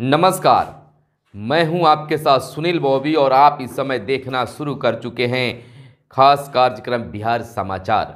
नमस्कार मैं हूं आपके साथ सुनील बॉबी और आप इस समय देखना शुरू कर चुके हैं खास कार्यक्रम बिहार समाचार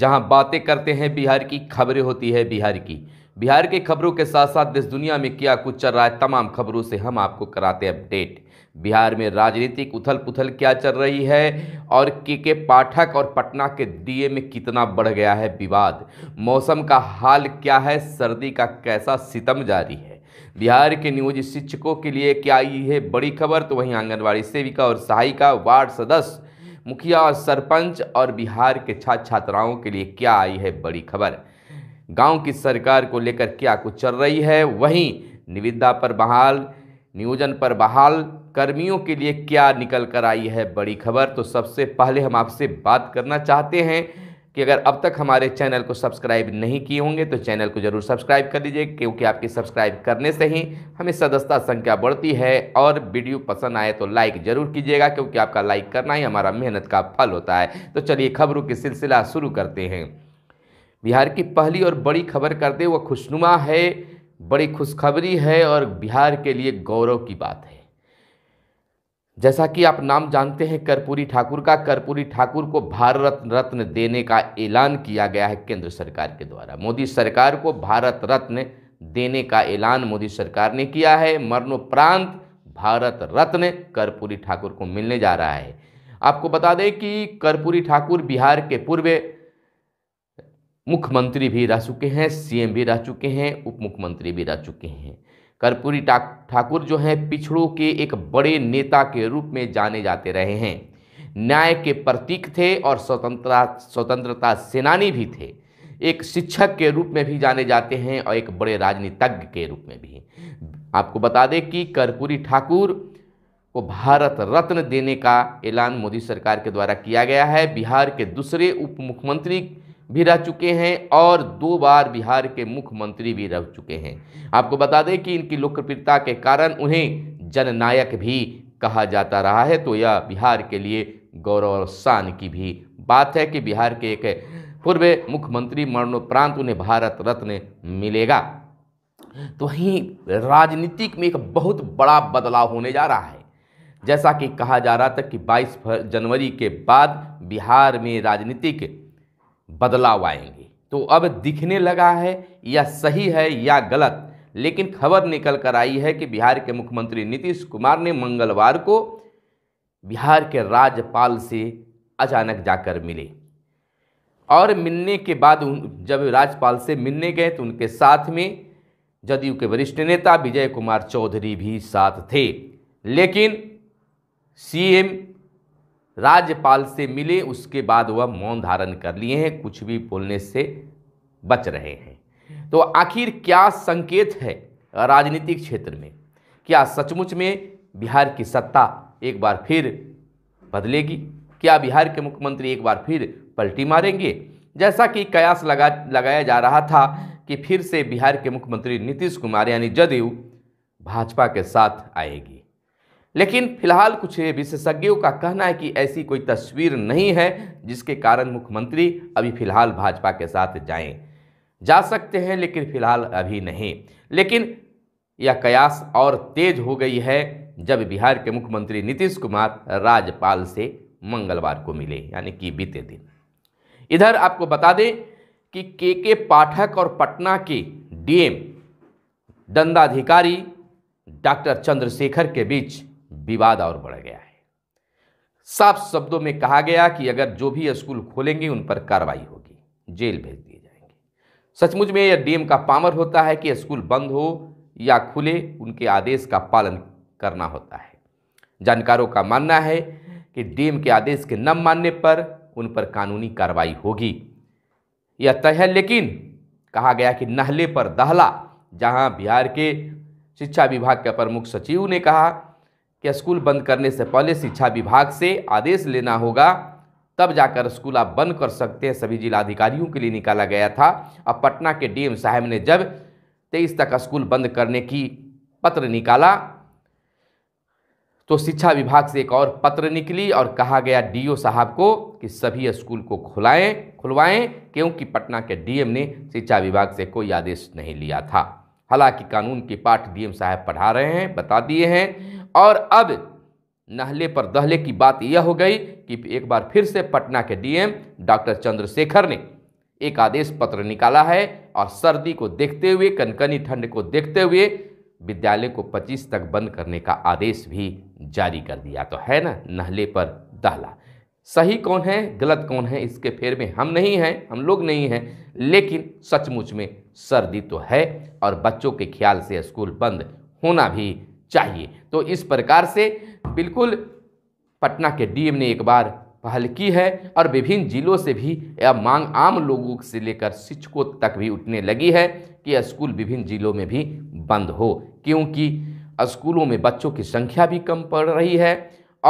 जहां बातें करते हैं बिहार की खबरें होती है बिहार की बिहार के खबरों के साथ साथ देश दुनिया में क्या कुछ चल रहा है तमाम खबरों से हम आपको कराते हैं अपडेट बिहार में राजनीतिक उथल पुथल क्या चल रही है और के के पाठक और पटना के डीए में कितना बढ़ गया है विवाद मौसम का हाल क्या है सर्दी का कैसा सितम जारी है बिहार के नियोजित शिक्षकों के लिए क्या आई है बड़ी खबर तो वहीं आंगनबाड़ी सेविका और सहायिका वार्ड सदस्य मुखिया और सरपंच और बिहार के छात्र छात्राओं के लिए क्या आई है बड़ी खबर गांव की सरकार को लेकर क्या कुछ चल रही है वहीं निविदा पर बहाल नियोजन पर बहाल कर्मियों के लिए क्या निकल कर आई है बड़ी खबर तो सबसे पहले हम आपसे बात करना चाहते हैं कि अगर अब तक हमारे चैनल को सब्सक्राइब नहीं किए होंगे तो चैनल को जरूर सब्सक्राइब कर लीजिए क्योंकि आपके सब्सक्राइब करने से ही हमें सदस्यता संख्या बढ़ती है और वीडियो पसंद आए तो लाइक जरूर कीजिएगा क्योंकि आपका लाइक करना ही हमारा मेहनत का फल होता है तो चलिए खबरों की सिलसिला शुरू करते हैं बिहार की पहली और बड़ी खबर करते हुए खुशनुमा है बड़ी खुशखबरी है और बिहार के लिए गौरव की बात है जैसा कि आप नाम जानते हैं कर्पूरी ठाकुर का कर्पूरी ठाकुर को भारत रत्न देने का ऐलान किया गया है केंद्र सरकार के द्वारा मोदी सरकार को भारत रत्न देने का ऐलान मोदी सरकार ने किया है मरणोपरांत भारत रत्न कर्पूरी ठाकुर को मिलने जा रहा है आपको बता दें कि कर्पूरी ठाकुर बिहार के पूर्व मुख्यमंत्री भी रह चुके हैं सीएम भी रह चुके हैं उप मुख्यमंत्री भी रह चुके हैं कर्पूरी ठाकुर जो हैं पिछड़ों के एक बड़े नेता के रूप में जाने जाते रहे हैं न्याय के प्रतीक थे और स्वतंत्रता स्वतंत्रता सेनानी भी थे एक शिक्षक के रूप में भी जाने जाते हैं और एक बड़े राजनीतिज्ञ के रूप में भी आपको बता दें कि कर्पूरी ठाकुर को भारत रत्न देने का ऐलान मोदी सरकार के द्वारा किया गया है बिहार के दूसरे उप मुख्यमंत्री भी रह चुके हैं और दो बार बिहार के मुख्यमंत्री भी रह चुके हैं आपको बता दें कि इनकी लोकप्रियता के कारण उन्हें जननायक भी कहा जाता रहा है तो यह बिहार के लिए गौरव और शान की भी बात है कि बिहार के एक पूर्व मुख्यमंत्री मरणोपरांत उन्हें भारत रत्न मिलेगा तो वहीं राजनीतिक में एक बहुत बड़ा बदलाव होने जा रहा है जैसा कि कहा जा रहा था कि 22 जनवरी के बाद बिहार में राजनीतिक बदलाव आएंगे तो अब दिखने लगा है या सही है या गलत लेकिन खबर निकल कर आई है कि बिहार के मुख्यमंत्री नीतीश कुमार ने मंगलवार को बिहार के राज्यपाल से अचानक जाकर मिले और मिलने के बाद जब राज्यपाल से मिलने गए तो उनके साथ में जदयू के वरिष्ठ नेता विजय कुमार चौधरी भी साथ थे लेकिन सीएम राज्यपाल से मिले उसके बाद वह मौन धारण कर लिए हैं कुछ भी बोलने से बच रहे हैं तो आखिर क्या संकेत है राजनीतिक क्षेत्र में क्या सचमुच में बिहार की सत्ता एक बार फिर बदलेगी क्या बिहार के मुख्यमंत्री एक बार फिर पलटी मारेंगे जैसा कि कयास लगा लगाया जा रहा था कि फिर से बिहार के मुख्यमंत्री नीतीश कुमार यानी जदयू भाजपा के साथ आएगी लेकिन फिलहाल कुछ विशेषज्ञों का कहना है कि ऐसी कोई तस्वीर नहीं है जिसके कारण मुख्यमंत्री अभी फिलहाल भाजपा के साथ जाएं जा सकते हैं लेकिन फिलहाल अभी नहीं लेकिन यह कयास और तेज हो गई है जब बिहार के मुख्यमंत्री नीतीश कुमार राज्यपाल से मंगलवार को मिले यानी कि बीते दिन इधर आपको बता दें कि के के पाठक और पटना के डीएम दंडाधिकारी डॉक्टर चंद्रशेखर के बीच विवाद और बढ़ गया है साफ शब्दों में कहा गया कि अगर जो भी स्कूल खोलेंगे उन पर कार्रवाई होगी जेल भेज दिए जाएंगे सचमुच में यह डीएम का पामर होता है कि स्कूल बंद हो या खुले उनके आदेश का पालन करना होता है जानकारों का मानना है कि डीएम के आदेश के न मानने पर उन पर कानूनी कार्रवाई होगी यह तय है लेकिन कहा गया कि नहले पर दहला जहां बिहार के शिक्षा विभाग के प्रमुख सचिव ने कहा कि स्कूल बंद करने से पहले शिक्षा विभाग से आदेश लेना होगा तब जाकर स्कूल आप बंद कर सकते हैं सभी जिलाधिकारियों के लिए निकाला गया था अब पटना के डीएम साहब ने जब तेईस तक स्कूल बंद करने की पत्र निकाला तो शिक्षा विभाग से एक और पत्र निकली और कहा गया डीओ साहब को कि सभी स्कूल को खुलाएं खुलवाएं क्योंकि पटना के डीएम ने शिक्षा विभाग से कोई आदेश नहीं लिया था हालांकि कानून के पाठ डीएम साहब पढ़ा रहे हैं बता दिए हैं और अब नहले पर दहले की बात यह हो गई कि एक बार फिर से पटना के डीएम डॉक्टर चंद्रशेखर ने एक आदेश पत्र निकाला है और सर्दी को देखते हुए कनकनी ठंड को देखते हुए विद्यालय को 25 तक बंद करने का आदेश भी जारी कर दिया तो है ना नहले पर दहला सही कौन है गलत कौन है इसके फेर में हम नहीं हैं हम लोग नहीं हैं लेकिन सचमुच में सर्दी तो है और बच्चों के ख्याल से स्कूल बंद होना भी चाहिए तो इस प्रकार से बिल्कुल पटना के डीएम ने एक बार पहल की है और विभिन्न जिलों से भी यह मांग आम लोगों से लेकर शिक्षकों तक भी उठने लगी है कि स्कूल विभिन्न जिलों में भी बंद हो क्योंकि स्कूलों में बच्चों की संख्या भी कम पड़ रही है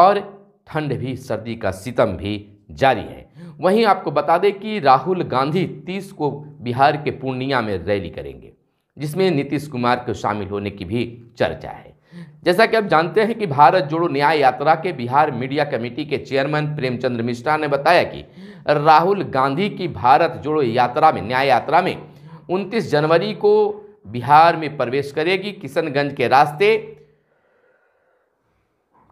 और ठंड भी सर्दी का सितम भी जारी है वहीं आपको बता दें कि राहुल गांधी तीस को बिहार के पूर्णिया में रैली करेंगे जिसमें नीतीश कुमार को शामिल होने की भी चर्चा है जैसा कि आप जानते हैं कि भारत जोड़ो न्याय यात्रा के बिहार मीडिया कमेटी के चेयरमैन प्रेमचंद्र मिश्रा ने बताया कि राहुल गांधी की भारत जोड़ो यात्रा में न्याय यात्रा में उनतीस जनवरी को बिहार में प्रवेश करेगी किशनगंज के रास्ते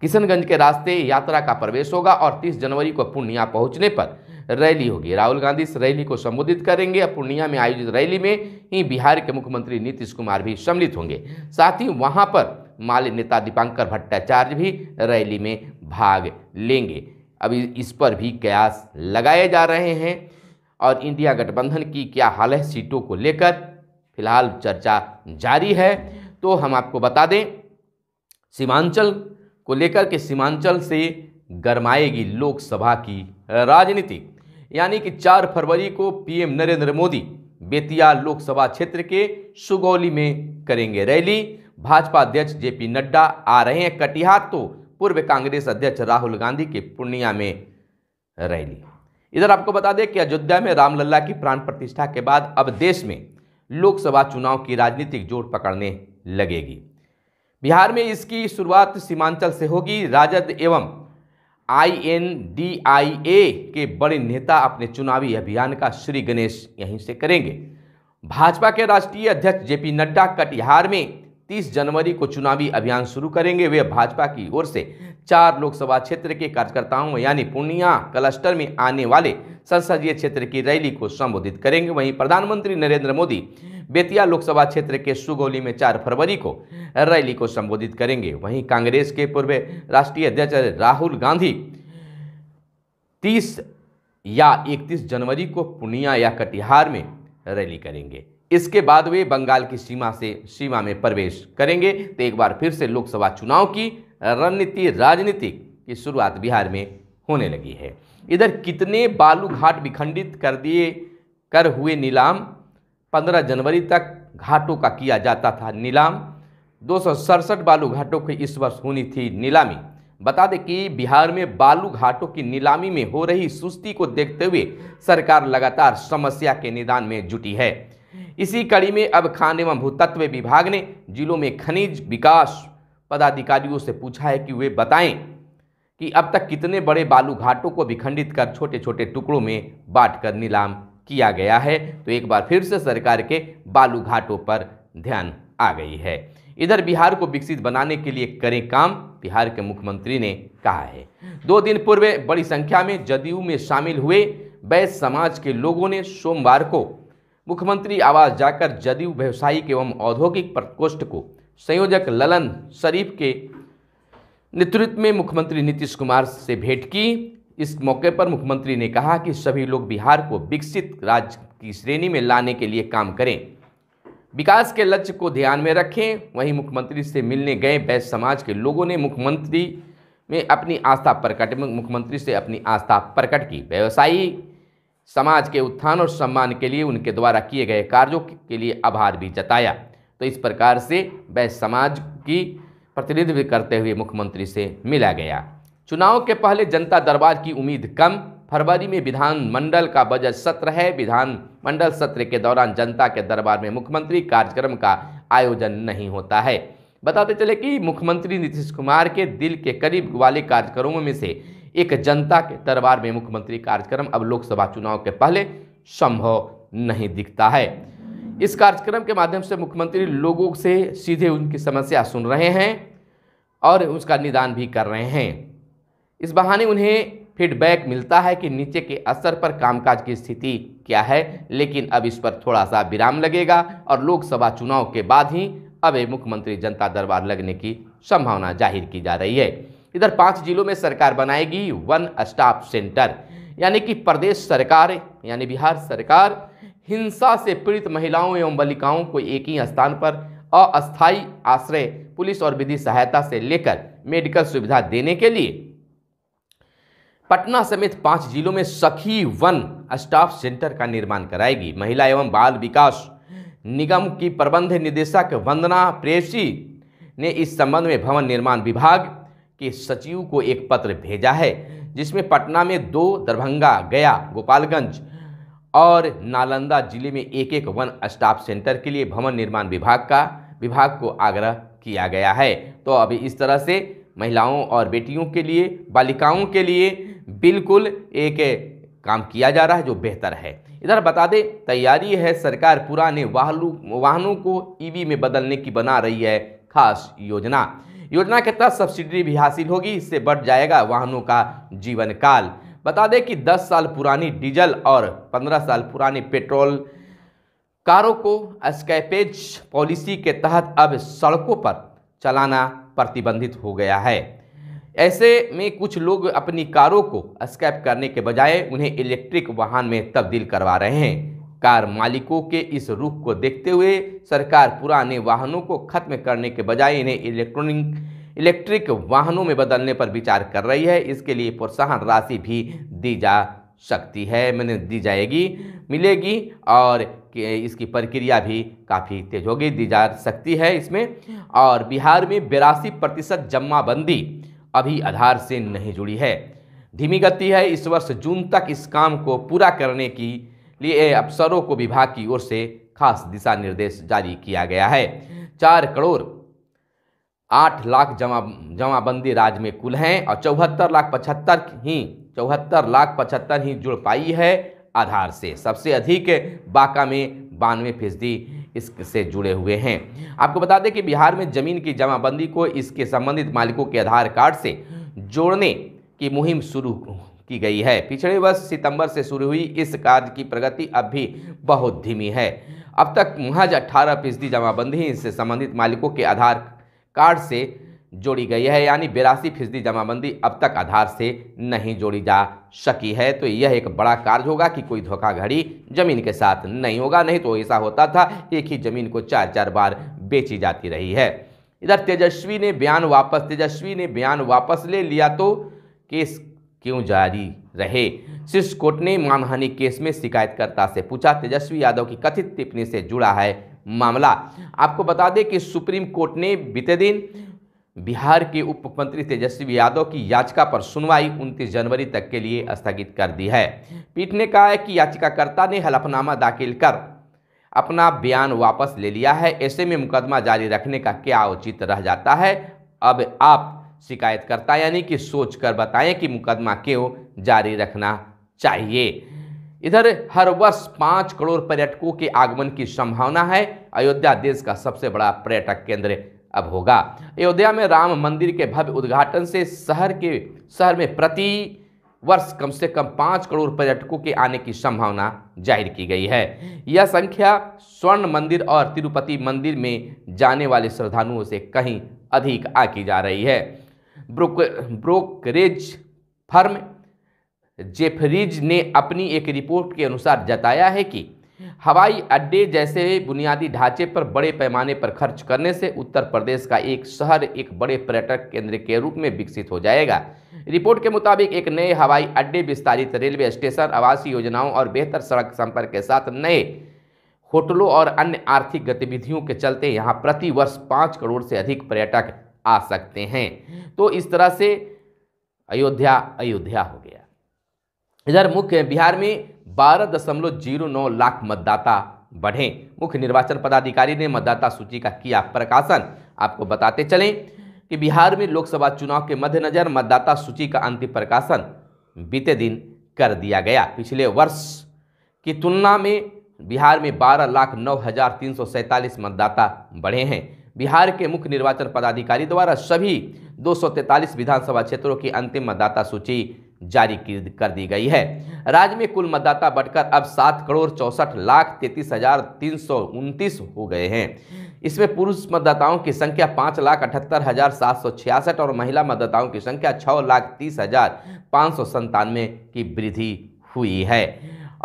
किशनगंज के रास्ते यात्रा का प्रवेश होगा और 30 जनवरी को पूर्णिया पहुंचने पर रैली होगी राहुल गांधी इस रैली को संबोधित करेंगे और पूर्णिया में आयोजित रैली में ही बिहार के मुख्यमंत्री नीतीश कुमार भी सम्मिलित होंगे साथ ही वहां पर माल नेता दीपांकर भट्टाचार्य भी रैली में भाग लेंगे अभी इस पर भी कयास लगाए जा रहे हैं और इंडिया गठबंधन की क्या हाल है सीटों को लेकर फिलहाल चर्चा जारी है तो हम आपको बता दें सीमांचल को लेकर के सीमांचल से गरमाएगी लोकसभा की राजनीति यानी कि 4 फरवरी को पीएम नरेंद्र मोदी बेतिया लोकसभा क्षेत्र के सुगौली में करेंगे रैली भाजपा अध्यक्ष जेपी नड्डा आ रहे हैं कटिहार तो पूर्व कांग्रेस अध्यक्ष राहुल गांधी के पूर्णिया में रैली इधर आपको बता दें कि अयोध्या में रामलला की प्राण प्रतिष्ठा के बाद अब देश में लोकसभा चुनाव की राजनीतिक जोर पकड़ने लगेगी बिहार में इसकी शुरुआत सीमांचल से होगी राजद एवं आईएनडीआईए के बड़े नेता अपने चुनावी अभियान का श्री गणेश यहीं से करेंगे भाजपा के राष्ट्रीय अध्यक्ष जेपी नड्डा कटिहार में 30 जनवरी को चुनावी अभियान शुरू करेंगे वे भाजपा की ओर से चार लोकसभा क्षेत्र के कार्यकर्ताओं यानी पूर्णिया क्लस्टर में आने वाले संसदीय क्षेत्र की रैली को संबोधित करेंगे वहीं प्रधानमंत्री नरेंद्र मोदी बेतिया लोकसभा क्षेत्र के सुगौली में 4 फरवरी को रैली को संबोधित करेंगे वहीं कांग्रेस के पूर्व राष्ट्रीय अध्यक्ष राहुल गांधी तीस या इकतीस जनवरी को पूर्णिया या कटिहार में रैली करेंगे इसके बाद वे बंगाल की सीमा से सीमा में प्रवेश करेंगे तो एक बार फिर से लोकसभा चुनाव की रणनीति राजनीति की शुरुआत बिहार में होने लगी है इधर कितने बालू घाट विखंडित कर दिए कर हुए नीलाम 15 जनवरी तक घाटों का किया जाता था नीलाम दो बालू घाटों की इस वर्ष होनी थी नीलामी बता दें कि बिहार में बालू घाटों की नीलामी में हो रही सुस्ती को देखते हुए सरकार लगातार समस्या के निदान में जुटी है इसी कड़ी में अब खान एवं भूतत्व विभाग ने जिलों में खनिज विकास पदाधिकारियों से पूछा है कि वे बताएं कि अब तक कितने बड़े बालू घाटों को विखंडित कर छोटे छोटे टुकड़ों में बांट कर नीलाम किया गया है तो एक बार फिर से सरकार के बालू घाटों पर ध्यान आ गई है इधर बिहार को विकसित बनाने के लिए करें काम बिहार के मुख्यमंत्री ने कहा है दो दिन पूर्व बड़ी संख्या में जदयू में शामिल हुए वैश्य समाज के लोगों ने सोमवार को मुख्यमंत्री आवास जाकर जदयू व्यवसायिक एवं औद्योगिक प्रकोष्ठ को संयोजक ललन शरीफ के नेतृत्व में मुख्यमंत्री नीतीश कुमार से भेंट की इस मौके पर मुख्यमंत्री ने कहा कि सभी लोग बिहार को विकसित राज्य की श्रेणी में लाने के लिए काम करें विकास के लक्ष्य को ध्यान में रखें वहीं मुख्यमंत्री से मिलने गए बैस समाज के लोगों ने मुख्यमंत्री में अपनी आस्था प्रकट मुख्यमंत्री से अपनी आस्था प्रकट की व्यवसायी समाज के उत्थान और सम्मान के लिए उनके द्वारा किए गए कार्यों के लिए आभार भी जताया तो इस प्रकार से वह समाज की प्रतिनिधित्व करते हुए मुख्यमंत्री से मिला गया चुनाव के पहले जनता दरबार की उम्मीद कम फरवरी में विधानमंडल का बजट सत्र है विधानमंडल सत्र के दौरान जनता के दरबार में मुख्यमंत्री कार्यक्रम का आयोजन नहीं होता है बताते चले कि मुख्यमंत्री नीतीश कुमार के दिल के करीब वाले कार्यक्रमों में से एक जनता के दरबार में मुख्यमंत्री कार्यक्रम अब लोकसभा चुनाव के पहले संभव नहीं दिखता है इस कार्यक्रम के माध्यम से मुख्यमंत्री लोगों से सीधे उनकी समस्या सुन रहे हैं और उसका निदान भी कर रहे हैं इस बहाने उन्हें फीडबैक मिलता है कि नीचे के असर पर कामकाज की स्थिति क्या है लेकिन अब इस पर थोड़ा सा विराम लगेगा और लोकसभा चुनाव के बाद ही अब मुख्यमंत्री जनता दरबार लगने की संभावना जाहिर की जा रही है इधर पाँच जिलों में सरकार बनाएगी वन स्टाफ सेंटर यानी कि प्रदेश सरकार यानी बिहार सरकार हिंसा से पीड़ित महिलाओं एवं बालिकाओं को एक ही स्थान पर अस्थायी आश्रय पुलिस और विधि सहायता से लेकर मेडिकल सुविधा देने के लिए पटना समेत पाँच जिलों में सखी वन स्टाफ सेंटर का निर्माण कराएगी महिला एवं बाल विकास निगम की प्रबंध निदेशक वंदना प्रेसी ने इस संबंध में भवन निर्माण विभाग के सचिव को एक पत्र भेजा है जिसमें पटना में दो दरभंगा गया गोपालगंज और नालंदा जिले में एक एक वन स्टाफ सेंटर के लिए भवन निर्माण विभाग का विभाग को आग्रह किया गया है तो अभी इस तरह से महिलाओं और बेटियों के लिए बालिकाओं के लिए बिल्कुल एक काम किया जा रहा है जो बेहतर है इधर बता दें तैयारी है सरकार पुराने वाहनों वाहनों को ईवी में बदलने की बना रही है खास योजना योजना के तहत सब्सिडी भी हासिल होगी इससे बढ़ जाएगा वाहनों का जीवन काल बता दें कि 10 साल पुरानी डीजल और 15 साल पुरानी पेट्रोल कारों को स्कैपेज पॉलिसी के तहत अब सड़कों पर चलाना प्रतिबंधित हो गया है ऐसे में कुछ लोग अपनी कारों को स्कैप करने के बजाय उन्हें इलेक्ट्रिक वाहन में तब्दील करवा रहे हैं कार मालिकों के इस रुख को देखते हुए सरकार पुराने वाहनों को खत्म करने के बजाय इन्हें इलेक्ट्रॉनिक इलेक्ट्रिक वाहनों में बदलने पर विचार कर रही है इसके लिए प्रोत्साहन राशि भी दी जा सकती है मैंने दी जाएगी मिलेगी और इसकी प्रक्रिया भी काफ़ी तेज होगी दी जा सकती है इसमें और बिहार में बिरासी प्रतिशत जमाबंदी अभी आधार से नहीं जुड़ी है धीमी गति है इस वर्ष जून तक इस काम को पूरा करने की लिए अफसरों को विभाग की ओर से खास दिशा निर्देश जारी किया गया है चार करोड़ आठ लाख जमा जमाबंदी राज्य में कुल हैं और चौहत्तर लाख पचहत्तर ही चौहत्तर लाख पचहत्तर ही जुड़ पाई है आधार से सबसे अधिक बांका में बानवे फीसदी इससे जुड़े हुए हैं आपको बता दें कि बिहार में जमीन की जमाबंदी को इसके संबंधित मालिकों के आधार कार्ड से जोड़ने की मुहिम शुरू की गई है पिछले वर्ष सितंबर से शुरू हुई इस कार्य की प्रगति अब भी बहुत धीमी है अब तक महज अट्ठारह फीसदी जमाबंदी इससे संबंधित मालिकों के आधार कार्ड से जोड़ी गई है यानी बेरासी फीसदी जमाबंदी अब तक आधार से नहीं जोड़ी जा सकी है तो यह एक बड़ा कार्य होगा कि कोई धोखाधड़ी जमीन के साथ नहीं होगा नहीं तो ऐसा होता था एक ही जमीन को चार चार बार बेची जाती रही है इधर तेजस्वी ने बयान वापस तेजस्वी ने बयान वापस ले लिया तो केस क्यों जारी रहे शीर्ष कोर्ट ने मानहानि केस में शिकायतकर्ता से पूछा तेजस्वी यादव की कथित टिप्पणी से जुड़ा है मामला आपको बता दें कि सुप्रीम कोर्ट ने बीते दिन बिहार के उप मुख्यमंत्री तेजस्वी यादव की याचिका पर सुनवाई 29 जनवरी तक के लिए स्थगित कर दी है पीठ ने कहा है कि याचिकाकर्ता ने हलफनामा दाखिल कर अपना बयान वापस ले लिया है ऐसे में मुकदमा जारी रखने का क्या उचित रह जाता है अब आप शिकायतकर्ता यानी कि सोच कर बताएं कि मुकदमा क्यों जारी रखना चाहिए इधर हर वर्ष पाँच करोड़ पर्यटकों के आगमन की संभावना है अयोध्या देश का सबसे बड़ा पर्यटक केंद्र अब होगा अयोध्या में राम मंदिर के भव्य उद्घाटन से शहर के शहर में प्रति वर्ष कम से कम पाँच करोड़ पर्यटकों के आने की संभावना जाहिर की गई है यह संख्या स्वर्ण मंदिर और तिरुपति मंदिर में जाने वाले श्रद्धालुओं से कहीं अधिक आकी जा रही है ब्रोक ब्रोकरेज फर्म जेफरीज ने अपनी एक रिपोर्ट के अनुसार जताया है कि हवाई अड्डे जैसे बुनियादी ढांचे पर बड़े पैमाने पर खर्च करने से उत्तर प्रदेश का एक शहर एक बड़े पर्यटक केंद्र के रूप में विकसित हो जाएगा रिपोर्ट के मुताबिक एक नए हवाई अड्डे विस्तारित रेलवे स्टेशन आवासीय योजनाओं और बेहतर सड़क संपर्क के साथ नए होटलों और अन्य आर्थिक गतिविधियों के चलते यहाँ प्रति वर्ष पाँच करोड़ से अधिक पर्यटक आ सकते हैं तो इस तरह से अयोध्या अयोध्या हो गया इधर मुख्य बिहार में बारह दशमलव जीरो नौ लाख मतदाता बढ़े मुख्य निर्वाचन पदाधिकारी ने मतदाता सूची का किया प्रकाशन आपको बताते चलें कि बिहार में लोकसभा चुनाव के मद्देनजर मतदाता सूची का अंतिम प्रकाशन बीते दिन कर दिया गया पिछले वर्ष की तुलना में बिहार में बारह लाख नौ हजार तीन सौ सैंतालीस मतदाता बढ़े हैं बिहार के मुख्य निर्वाचन पदाधिकारी द्वारा सभी 243 विधानसभा क्षेत्रों की अंतिम मतदाता सूची जारी कर दी गई है राज्य में कुल मतदाता बढ़कर अब सात करोड़ चौंसठ लाख तैंतीस हजार तीन सौ उनतीस हो गए हैं इसमें पुरुष मतदाताओं की संख्या पाँच लाख अठहत्तर हजार सात सौ छियासठ और महिला मतदाताओं की संख्या छः लाख तीस हजार पाँच सौ संतानवे की वृद्धि हुई है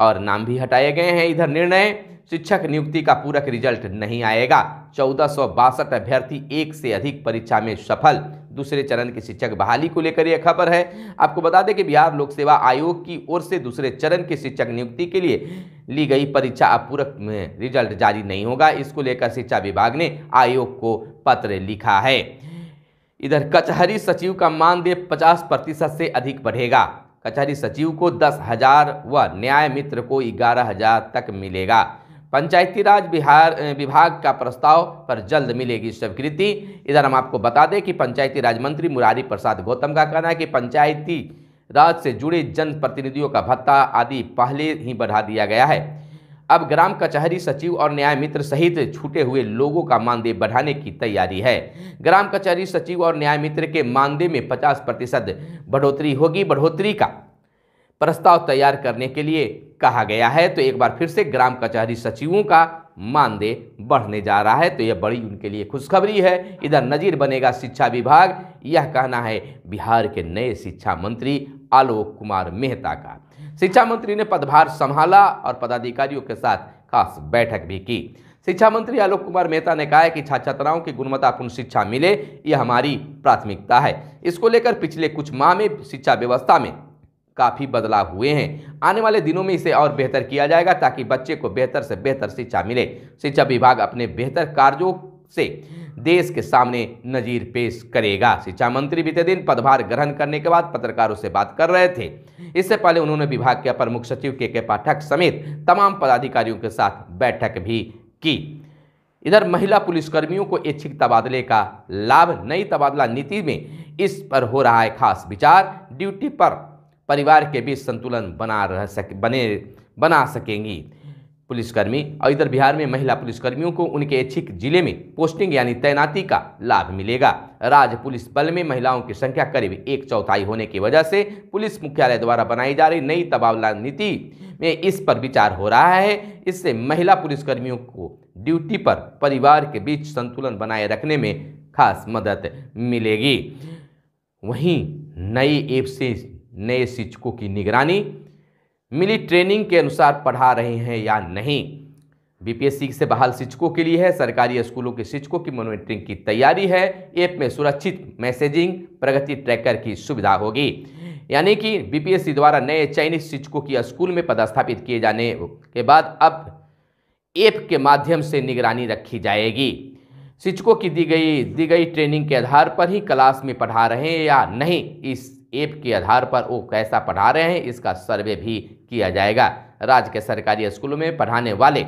और नाम भी हटाए गए हैं इधर निर्णय शिक्षक नियुक्ति का पूरक रिजल्ट नहीं आएगा चौदह अभ्यर्थी एक से अधिक परीक्षा में सफल दूसरे चरण की शिक्षक बहाली को लेकर यह खबर है आपको बता दें कि बिहार लोक सेवा आयोग की ओर से दूसरे चरण के शिक्षक नियुक्ति के लिए ली गई परीक्षा अपूरक पूरक में रिजल्ट जारी नहीं होगा इसको लेकर शिक्षा विभाग ने आयोग को पत्र लिखा है इधर कचहरी सचिव का मानदेय पचास प्रतिशत से अधिक बढ़ेगा कचहरी सचिव को दस हजार व न्याय मित्र को ग्यारह हजार तक मिलेगा पंचायती राज बिहार विभाग का प्रस्ताव पर जल्द मिलेगी स्वीकृति इधर हम आपको बता दें कि पंचायती राज मंत्री मुरारी प्रसाद गौतम का कहना है कि पंचायती राज से जुड़े जनप्रतिनिधियों का भत्ता आदि पहले ही बढ़ा दिया गया है अब ग्राम कचहरी सचिव और न्याय मित्र सहित छूटे हुए लोगों का मानदेय बढ़ाने की तैयारी है ग्राम कचहरी सचिव और न्याय मित्र के मानदेय में 50 प्रतिशत बढ़ोतरी होगी बढ़ोतरी का प्रस्ताव तैयार करने के लिए कहा गया है तो एक बार फिर से ग्राम कचहरी सचिवों का मानदेय बढ़ने जा रहा है तो यह बड़ी उनके लिए खुशखबरी है इधर नज़ीर बनेगा शिक्षा विभाग यह कहना है बिहार के नए शिक्षा मंत्री आलोक कुमार मेहता का शिक्षा मंत्री ने पदभार संभाला और पदाधिकारियों के साथ खास बैठक भी की शिक्षा मंत्री आलोक कुमार मेहता ने कहा है कि छात्र छात्राओं की गुणवत्तापूर्ण शिक्षा मिले यह हमारी प्राथमिकता है इसको लेकर पिछले कुछ माह में शिक्षा व्यवस्था में काफ़ी बदलाव हुए हैं आने वाले दिनों में इसे और बेहतर किया जाएगा ताकि बच्चे को बेहतर से बेहतर शिक्षा मिले शिक्षा विभाग अपने बेहतर कार्यों से देश के सामने नजीर पेश करेगा शिक्षा मंत्री बीते दिन पदभार ग्रहण करने के बाद पत्रकारों से बात कर रहे थे इससे पहले उन्होंने विभाग के अपर मुख्य सचिव के के पाठक समेत तमाम पदाधिकारियों के साथ बैठक भी की इधर महिला पुलिसकर्मियों को इच्छिक तबादले का लाभ नई तबादला नीति में इस पर हो रहा है खास विचार ड्यूटी पर परिवार के बीच संतुलन बना रह सके बने बना सकेंगी पुलिसकर्मी और इधर बिहार में महिला पुलिसकर्मियों को उनके इच्छिक जिले में पोस्टिंग यानी तैनाती का लाभ मिलेगा राज्य पुलिस बल में महिलाओं की संख्या करीब एक चौथाई होने की वजह से पुलिस मुख्यालय द्वारा बनाई जा रही नई तबावला नीति में इस पर विचार हो रहा है इससे महिला पुलिसकर्मियों को ड्यूटी पर परिवार के बीच संतुलन बनाए रखने में खास मदद मिलेगी वहीं नई ऐप से नए शिक्षकों की निगरानी मिली ट्रेनिंग के अनुसार पढ़ा रहे हैं या नहीं बीपीएससी से बहाल शिक्षकों के लिए है सरकारी स्कूलों के शिक्षकों की मॉनिटरिंग की तैयारी है ऐप में सुरक्षित मैसेजिंग प्रगति ट्रैकर की सुविधा होगी यानी कि बीपीएससी द्वारा नए चाइनीज शिक्षकों की स्कूल में पदस्थापित किए जाने के बाद अब ऐप के माध्यम से निगरानी रखी जाएगी शिक्षकों की दी गई दी गई ट्रेनिंग के आधार पर ही क्लास में पढ़ा रहे हैं या नहीं इस ऐप के आधार पर वो कैसा पढ़ा रहे हैं इसका सर्वे भी किया जाएगा राज्य के सरकारी स्कूलों में पढ़ाने वाले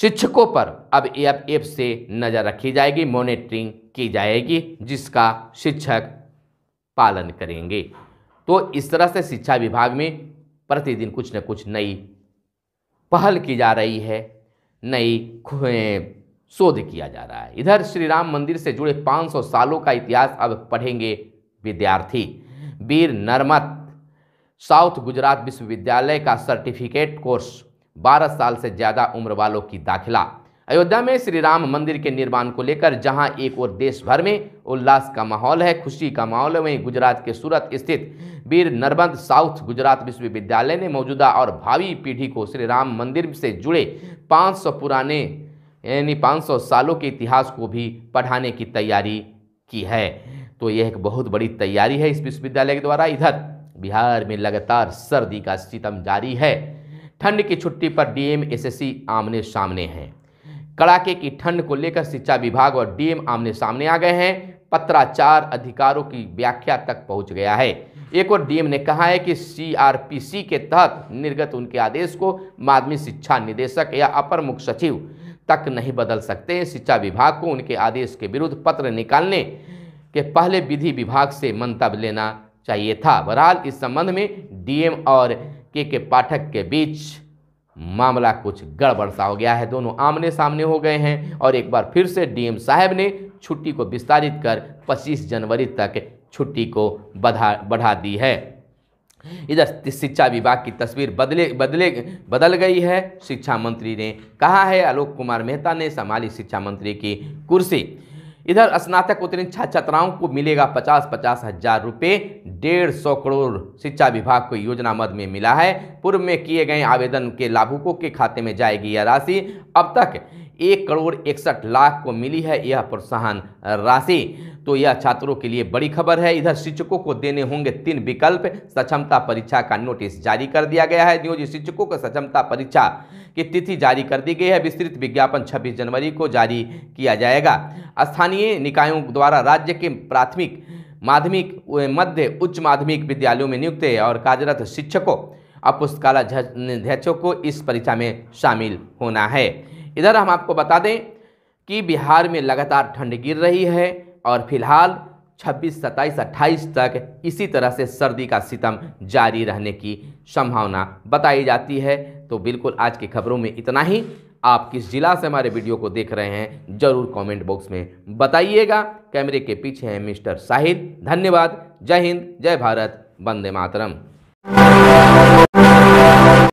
शिक्षकों पर अब यह ऐप से नज़र रखी जाएगी मॉनिटरिंग की जाएगी जिसका शिक्षक पालन करेंगे तो इस तरह से शिक्षा विभाग में प्रतिदिन कुछ न कुछ नई पहल की जा रही है नई शोध किया जा रहा है इधर श्री राम मंदिर से जुड़े 500 सालों का इतिहास अब पढ़ेंगे विद्यार्थी वीर नर्मद साउथ गुजरात विश्वविद्यालय का सर्टिफिकेट कोर्स 12 साल से ज़्यादा उम्र वालों की दाखिला अयोध्या में श्री राम मंदिर के निर्माण को लेकर जहां एक और देश भर में उल्लास का माहौल है खुशी का माहौल है वहीं गुजरात के सूरत स्थित वीर नर्मद साउथ गुजरात विश्वविद्यालय ने मौजूदा और भावी पीढ़ी को श्री राम मंदिर से जुड़े 500 पुराने यानी 500 सालों के इतिहास को भी पढ़ाने की तैयारी की है तो यह एक बहुत बड़ी तैयारी है इस विश्वविद्यालय के द्वारा इधर बिहार में लगातार सर्दी का सितम जारी है ठंड की छुट्टी पर डीएम एसएससी आमने सामने हैं कड़ाके की ठंड को लेकर शिक्षा विभाग और डीएम आमने सामने आ गए हैं पत्राचार अधिकारों की व्याख्या तक पहुंच गया है एक और डीएम ने कहा है कि सीआरपीसी के तहत निर्गत उनके आदेश को माध्यमिक शिक्षा निदेशक या अपर मुख्य सचिव तक नहीं बदल सकते शिक्षा विभाग को उनके आदेश के विरुद्ध पत्र निकालने के पहले विधि विभाग से मंतव्य लेना चाहिए था बहरहाल इस संबंध में डीएम और के के पाठक के बीच मामला कुछ गड़बड़ सा हो गया है दोनों आमने सामने हो गए हैं और एक बार फिर से डीएम साहब ने छुट्टी को विस्तारित कर 25 जनवरी तक छुट्टी को बढ़ा बढ़ा दी है इधर शिक्षा विभाग की तस्वीर बदले बदले बदल गई है शिक्षा मंत्री ने कहा है आलोक कुमार मेहता ने संभाली शिक्षा मंत्री की कुर्सी इधर स्नातक उत्तीर्ण छात्र छात्राओं को मिलेगा पचास पचास हजार रुपये डेढ़ सौ करोड़ शिक्षा विभाग को योजना मद में मिला है पूर्व में किए गए आवेदन के लाभुकों के खाते में जाएगी यह राशि अब तक एक करोड़ इकसठ लाख को मिली है यह प्रोत्साहन राशि तो यह छात्रों के लिए बड़ी खबर है इधर शिक्षकों को देने होंगे तीन विकल्प सक्षमता परीक्षा का नोटिस जारी कर दिया गया है नियोजित शिक्षकों को सक्षमता परीक्षा की तिथि जारी कर दी गई है विस्तृत विज्ञापन 26 जनवरी को जारी किया जाएगा स्थानीय निकायों द्वारा राज्य के प्राथमिक माध्यमिक मध्य उच्च माध्यमिक विद्यालयों में नियुक्त और कार्यरत शिक्षकों और पुस्तकालय अध्यक्षों को इस परीक्षा में शामिल होना है इधर हम आपको बता दें कि बिहार में लगातार ठंड गिर रही है और फिलहाल 26, 27, 28 तक इसी तरह से सर्दी का सितम जारी रहने की संभावना बताई जाती है तो बिल्कुल आज की खबरों में इतना ही आप किस जिला से हमारे वीडियो को देख रहे हैं ज़रूर कमेंट बॉक्स में बताइएगा कैमरे के पीछे हैं मिस्टर साहिद धन्यवाद जय हिंद जय भारत वंदे मातरम